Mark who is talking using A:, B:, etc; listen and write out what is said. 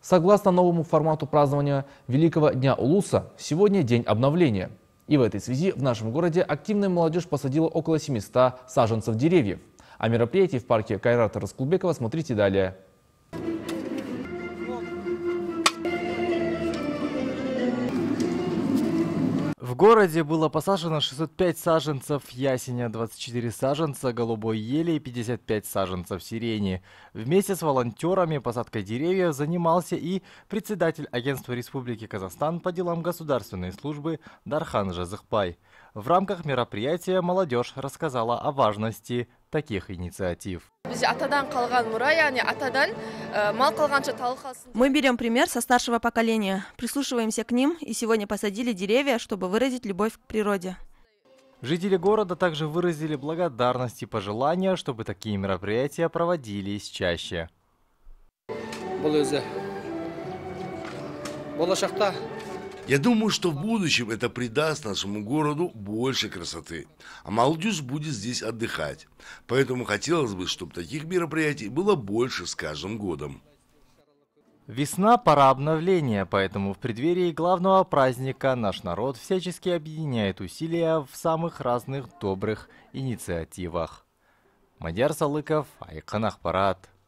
A: Согласно новому формату празднования Великого Дня Улуса, сегодня день обновления. И в этой связи в нашем городе активная молодежь посадила около 700 саженцев деревьев. О мероприятии в парке Кайрата Расклубекова смотрите далее.
B: городе было посажено 605 саженцев ясеня, 24 саженца голубой ели и 55 саженцев сирени. Вместе с волонтерами посадкой деревьев занимался и председатель Агентства Республики Казахстан по делам государственной службы Дархан Жазыхпай. В рамках мероприятия молодежь рассказала о важности
C: таких инициатив мы берем пример со старшего поколения прислушиваемся к ним и сегодня посадили деревья чтобы выразить любовь к природе
B: Жители города также выразили благодарность и пожелания, чтобы такие мероприятия проводились чаще.
D: шахта. Я думаю, что в будущем это придаст нашему городу больше красоты, а молодежь будет здесь отдыхать. Поэтому хотелось бы, чтобы таких мероприятий было больше с каждым годом.
B: Весна – пора обновления, поэтому в преддверии главного праздника наш народ всячески объединяет усилия в самых разных добрых инициативах. Мадьяр Салыков, Айкан Ахпарат.